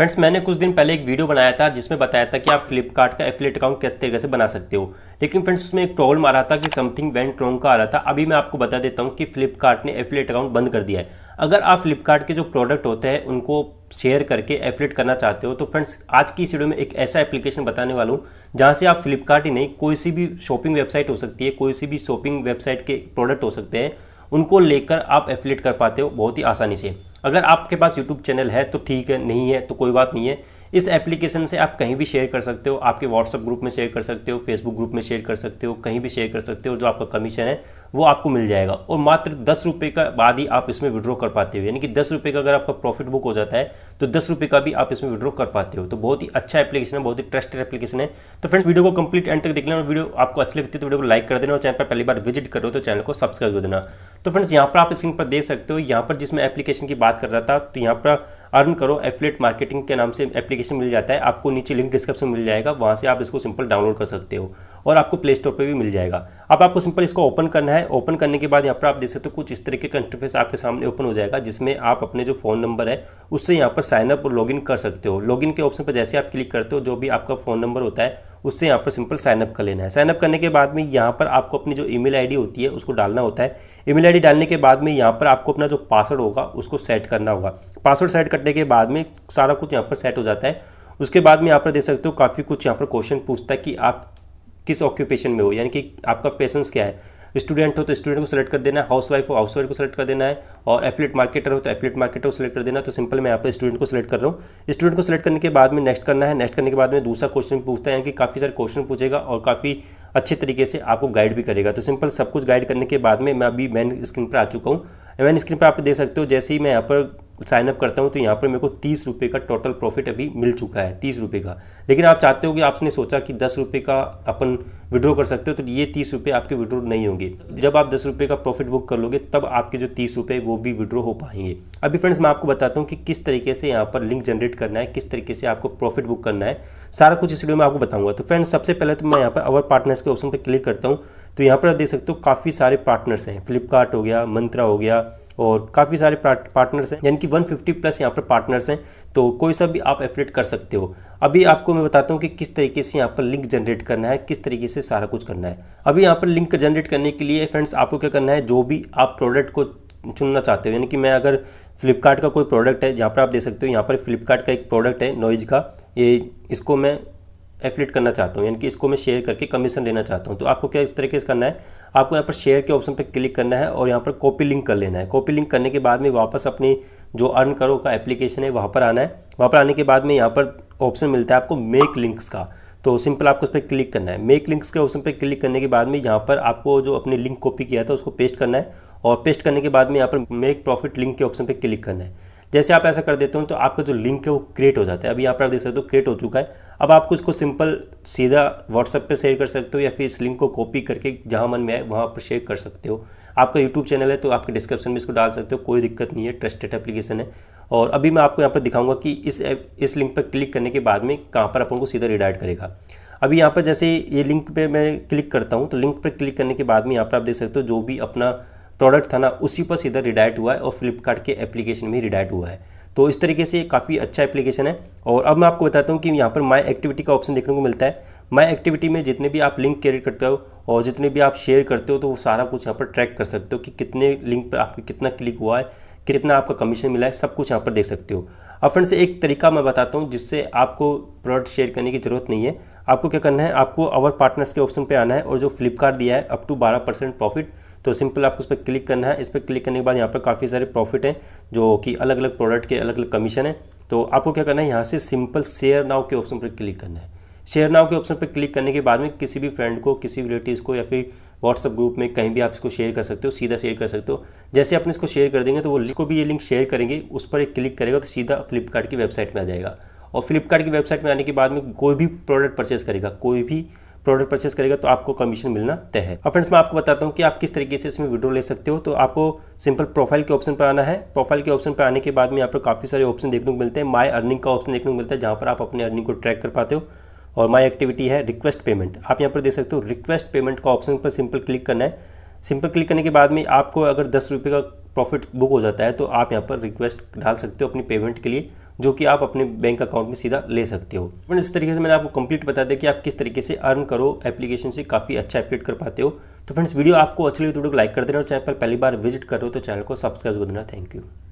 friends मैंने कुछ दिन पहले एक वीडियो बनाया था जिसमें बताया था कि आप फ्लिपकार्ट का एफिलेट अकाउंट किस तरीके से बना सकते हो लेकिन फ्रेंड्स उसमें एक प्रॉब्लम आ रहा था कि समथिंग वेंट रॉन्ग का आ रहा था अभी मैं आपको बता देता हूँ कि फ्लिपकार्ट ने एफिलेट अकाउंट बंद कर दिया है अगर आप फ्लिपकार्ट के जो प्रोडक्ट होते हैं उनको शेयर करके एफिलेट करना चाहते हो तो फ्रेंड्स आज की इस वीडियो में एक ऐसा एप्लीकेशन बताने वाला हूँ जहाँ से आप फ्लिपकार्ट ही नहीं कोई सी भी शॉपिंग वेबसाइट हो सकती है कोई सी भी शॉपिंग वेबसाइट के प्रोडक्ट हो सकते हैं उनको लेकर आप एफिलेट कर पाते हो बहुत ही आसानी से अगर आपके पास यूट्यूब चैनल है तो ठीक है नहीं है तो कोई बात नहीं है इस एप्लीकेशन से आप कहीं भी शेयर कर सकते हो आपके WhatsApp ग्रुप में शेयर कर सकते हो फेसबुक ग्रुप में शेयर कर सकते हो कहीं भी शेयर कर सकते हो जो आपका कमीशन है वो आपको मिल जाएगा और मात्र दस रुपये का बाद ही आप इसमें विड्रॉ कर पाते हो यानी कि दस रुपये का अगर आपका प्रॉफिट बुक हो जाता है तो दस रुपये का भी आप इसमें विड्रॉ कर पाते हो तो बहुत ही अच्छा एप्लीकेशन है बहुत ही ट्रस्टेड एप्लीकेशन है तो फ्रेंड्स वीडियो को कंप्लीट एंड तक देख लेना वीडियो आपको अच्छी लगती है तो वीडियो को लाइक कर देना और चैनल पर पहली बार विजिट करो तो चैनल को सब्सक्राइब कर देना तो फ्रेंड्स यहाँ पर आप स्क्रीन पर देख सकते हो यहाँ पर जिसमें एप्लीकेशन की बात कर रहा था तो यहाँ पर अर्न करो एफिलेट मार्केटिंग के नाम से एप्लीकेशन मिल जाता है आपको नीचे लिंक डिस्क्रिप्शन मिल जाएगा वहाँ से आप इसको सिंपल डाउनलोड कर सकते हो और आपको प्ले स्टोर पर भी मिल जाएगा अब आपको सिंपल इसको ओपन करना है ओपन करने के बाद यहाँ पर आप देख सकते हो कुछ इस तरीके का इंटरफेस आपके सामने ओपन हो जाएगा जिसमें आप अपने जो फ़ोन नंबर है उससे यहाँ पर साइनअप और लॉगिन कर सकते हो लॉगिन के ऑप्शन पर जैसे आप क्लिक करते हो जो भी आपका फ़ोन नंबर होता है उससे यहाँ पर सिंपल साइनअप कर लेना है साइनअप करने के बाद में यहाँ पर आपको अपनी जो ईमेल आईडी होती है उसको डालना होता है ईमेल आईडी डालने के बाद में यहाँ पर आपको अपना जो पासवर्ड होगा उसको सेट करना होगा पासवर्ड सेट करने के बाद में सारा कुछ यहाँ पर सेट हो जाता है उसके बाद में यहाँ पर देख सकते हो काफ़ी कुछ यहाँ पर क्वेश्चन पूछता है कि आप किस ऑक्यूपेशन में हो यानी कि आपका पेशेंस क्या है स्टूडेंट हो तो स्टूडेंट को सिलेक्ट कर देना है हाउस वाइफ हो हाउस वाइफ को सिलेक्ट कर देना है और एफिलेट मार्केटर हो तो एफिलेट मार्केटर को सिलेक्ट कर देना तो सिंपल मैं यहाँ पर स्टूडेंट को सिलेक्ट कर रहा हूँ स्टूडेंट को सिलेक्ट करने के बाद में नेक्स्ट करना है नेक्स्ट करने के बाद में दूसरा क्वेश्चन पूछता है कि काफ़ी सारे क्वेश्चन पूछेगा और काफ़ी अच्छे तरीके से आपको गाइड भी करेगा तो सिंपल सब कुछ गाइड करने के बाद में मैं अभी मैन स्क्रीन पर आ चुका हूँ मैन स्क्रीन पर आप देख सकते हो जैसे ही मैं यहाँ पर साइनअप करता हूँ तो यहाँ पर मेरे को तीस रुपये का टोटल प्रॉफिट अभी मिल चुका है तीस रुपये का लेकिन आप चाहते हो कि आपने सोचा कि दस रुपये का अपन विड्रॉ कर सकते हो तो ये तीस रुपये आपके विड्रॉ नहीं होंगे जब आप दस रुपये का प्रॉफिट बुक कर लोगे तब आपके जो तीस रुपये वो भी विड्रॉ हो पाएंगे अभी फ्रेंड्स मैं आपको बताता हूँ कि किस तरीके से यहाँ पर लिंक जनरेट करना है किस तरीके से आपको प्रॉफिट बुक करना है सारा कुछ इस वीडियो में आपको बताऊंगा तो फ्रेंड्स सबसे पहले तो मैं यहाँ पर अवर पार्टनर्स के ऑप्शन पर क्लिक करता हूँ तो यहाँ पर आप देख सकते हो काफ़ी सारे पार्टनर्स हैं फ्लिपकार्ट हो गया मंत्रा हो गया और काफ़ी सारे पार्टनर्स हैं यानी कि 150 प्लस यहाँ पर पार्टनर्स हैं तो कोई सा भी आप एफिलेट कर सकते हो अभी आपको मैं बताता हूँ कि किस तरीके से यहाँ पर लिंक जनरेट करना है किस तरीके से सारा कुछ करना है अभी यहाँ पर लिंक जनरेट करने के लिए फ्रेंड्स आपको क्या करना है जो भी आप प्रोडक्ट को चुनना चाहते हो यानी कि मैं अगर फ्लिपकार्ट का कोई प्रोडक्ट है जहाँ पर आप देख सकते हो यहाँ पर फ्लिपकार्ट का एक प्रोडक्ट है नॉइज का ये इसको मैं एफिलेट करना चाहता हूँ यानी कि इसको मैं शेयर करके कमीशन लेना चाहता हूँ तो आपको क्या इस तरीके से करना है आपको यहाँ पर शेयर के ऑप्शन पर क्लिक करना है और यहाँ पर कॉपी लिंक कर लेना है कॉपी लिंक करने के बाद में वापस अपनी जो अर्न करो का एप्लीकेशन है वहाँ पर आना है वहाँ पर आने के बाद में यहाँ पर ऑप्शन मिलता है आपको मेक लिंक्स का तो सिंपल आपको उस पर क्लिक करना है मेक लिंक्स के ऑप्शन पर क्लिक करने के बाद में यहाँ पर आपको जो अपने लिंक कॉपी किया था उसको पेस्ट करना है और पेस्ट करने के बाद में यहाँ पर मेक प्रॉफिट लिंक के ऑप्शन पर क्लिक करना है जैसे आप ऐसा कर देते हो तो आपका जो लिंक है वो क्रिएट हो जाता है अभी यहाँ पर आप देख सकते हो क्रिएट हो चुका है अब आप इसको सिंपल सीधा व्हाट्सएप पे शेयर कर सकते हो या फिर इस लिंक को कॉपी करके जहाँ मन में आए वहाँ पर शेयर कर सकते हो आपका यूट्यूब चैनल है तो आपके डिस्क्रिप्शन में इसको डाल सकते हो कोई दिक्कत नहीं है ट्रस्टेड एप्लीकेशन है और अभी मैं आपको यहाँ पर दिखाऊंगा कि इस इस लिंक पर क्लिक करने के बाद में कहाँ पर अपन को सीधा रिडाइट करेगा अभी यहाँ पर जैसे ये लिंक पे मैं क्लिक करता हूँ तो लिंक पर क्लिक करने के बाद में यहाँ पर आप देख सकते हो जो भी अपना प्रोडक्ट था ना उसी पर सीधा रिडायट हुआ है और फ्लिपकार्ट के एप्लीकेशन में रिडायट हुआ है तो इस तरीके से काफ़ी अच्छा एप्लीकेशन है और अब मैं आपको बताता हूँ कि यहाँ पर माई एक्टिविटी का ऑप्शन देखने को मिलता है माई एक्टिविटी में जितने भी आप लिंक क्रिएट करते हो और जितने भी आप शेयर करते हो तो वो सारा कुछ यहाँ पर ट्रैक कर सकते हो कि कितने लिंक पर आपको कितना क्लिक हुआ है कितना आपका कमीशन मिला है सब कुछ यहाँ पर देख सकते हो अब फ्रेंड्स एक तरीका मैं बताता हूँ जिससे आपको प्रोडक्ट शेयर करने की ज़रूरत नहीं है आपको क्या करना है आपको अवर पार्टनर्स के ऑप्शन पे आना है और जो फ्लिपकार्ट दिया है अप टू बारह परसेंट प्रॉफिट तो सिंपल आपको उस पर क्लिक करना है इस पर क्लिक करने के बाद यहाँ पर काफ़ी सारे प्रॉफिट हैं जो कि अलग अलग प्रोडक्ट के अलग अलग कमीशन है तो आपको क्या करना है यहाँ से सिंपल शेयर नाव के ऑप्शन पर क्लिक करना है शेयर नाव के ऑप्शन पर क्लिक करने के बाद में किसी भी फ्रेंड को किसी रिलेटिव को या फिर व्हाट्सअप ग्रुप में कहीं भी आप इसको शेयर कर सकते हो सीधा शेयर कर सकते हो जैसे आपने इसको शेयर कर देंगे तो वो जिसको भी ये लिंक शेयर करेंगे उस पर एक क्लिक करेगा तो सीधा फ्लिपकार्ट की वेबसाइट में आ जाएगा और फ्लिपकार्ट की वेबसाइट में आने के बाद में कोई भी प्रोडक्ट परचेस करेगा कोई भी प्रोडक्ट परचेस करेगा तो आपको कमीशन मिलना तय है और फ्रेंड्स मैं आपको बताता हूँ कि आप किस तरीके से इसमें वीडियो ले सकते हो तो आपको सिंपल प्रोफाइल के ऑप्शन पर आना है प्रोफाइल के ऑप्शन पर आने के बाद में यहाँ पर काफ़ी सारे ऑप्शन देखने को मिलते हैं माई अर्निंग का ऑप्शन देखने को मिलता है जहाँ पर आप अपने अर्निंग को ट्रैक कर पाते हो और माई एक्टिविटी है रिक्वेस्ट पेमेंट आप यहाँ पर देख सकते हो रिक्वेस्ट पेमेंट का ऑप्शन पर सिंपल क्लिक करना है सिंपल क्लिक करने के बाद में आपको अगर दस रुपये का प्रॉफिट बुक हो जाता है तो आप यहाँ पर रिक्वेस्ट डाल सकते हो अपनी पेमेंट के लिए जो कि आप अपने बैंक अकाउंट में सीधा ले सकते हो फ्रेंड्स इस तरीके से मैंने आपको कंप्लीट बता दिया कि आप किस तरीके से अर्न करो एप्लीकेशन से काफ़ी अच्छा एफिलेट कर पाते हो तो फ्रेंड्स वीडियो आपको अच्छी लगी वीडियो तो को लाइक कर देना और चैनल पर पहली बार विजिट करो तो चैनल को सब्सक्राइब कर देना थैंक यू